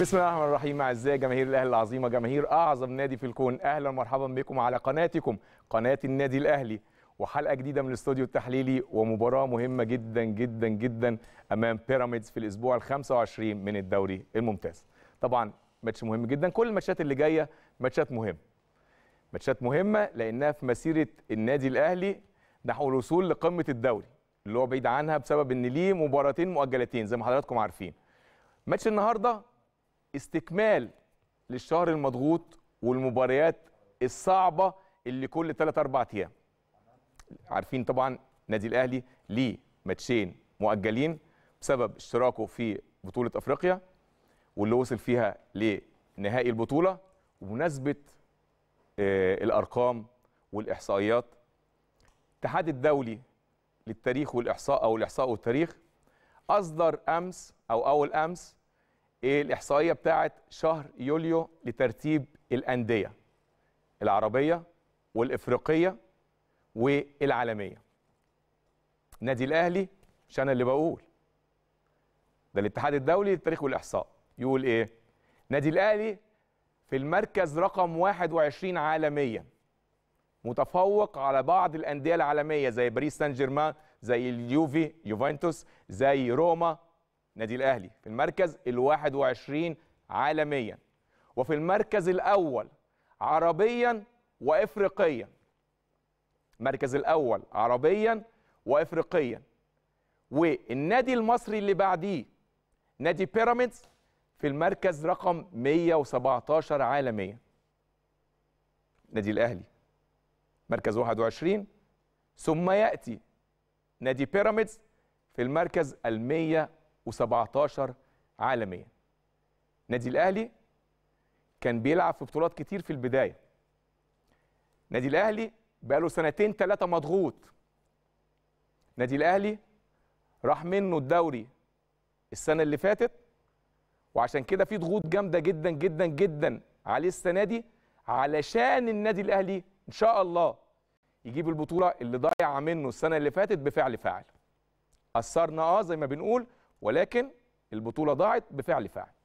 بسم الله الرحمن الرحيم اعزائي جماهير الاهلي العظيمه جماهير اعظم نادي في الكون اهلا ومرحبا بكم على قناتكم قناه النادي الاهلي وحلقه جديده من الاستوديو التحليلي ومباراه مهمه جدا جدا جدا امام بيراميدز في الاسبوع ال 25 من الدوري الممتاز طبعا ماتش مهم جدا كل الماتشات اللي جايه ماتشات مهمه ماتشات مهمه لانها في مسيره النادي الاهلي نحو الوصول لقمه الدوري اللي هو بعيد عنها بسبب ان ليه مباراتين مؤجلتين زي ما حضراتكم عارفين ماتش النهارده استكمال للشهر المضغوط والمباريات الصعبه اللي كل 3 أربعة ايام عارفين طبعا النادي الاهلي ليه ماتشين مؤجلين بسبب اشتراكه في بطوله افريقيا واللي وصل فيها لنهائي البطوله ومناسبه آه، الارقام والاحصائيات الاتحاد الدولي للتاريخ والاحصاء او الاحصاء والتاريخ اصدر امس او اول امس إيه الاحصائيه بتاعه شهر يوليو لترتيب الانديه العربيه والافريقيه والعالميه نادي الاهلي مش انا اللي بقول ده الاتحاد الدولي للتاريخ والاحصاء يقول ايه نادي الاهلي في المركز رقم 21 عالميا متفوق على بعض الانديه العالميه زي باريس سان جيرمان زي اليوفي يوفنتوس زي روما نادي الاهلي في المركز ال21 عالميا وفي المركز الاول عربيا وافريقيا المركز الاول عربيا وافريقيا والنادي المصري اللي بعديه نادي بيراميدز في المركز رقم 117 عالميا نادي الاهلي مركز 21 ثم ياتي نادي بيراميدز في المركز ال و17 عالميا نادي الاهلي كان بيلعب في بطولات كتير في البدايه نادي الاهلي بقاله سنتين ثلاثه مضغوط نادي الاهلي راح منه الدوري السنه اللي فاتت وعشان كده في ضغوط جامده جدا جدا جدا عليه السنه دي علشان النادي الاهلي ان شاء الله يجيب البطوله اللي ضايعه منه السنه اللي فاتت بفعل فاعل اثرنا اه زي ما بنقول ولكن البطوله ضاعت بفعل فاعل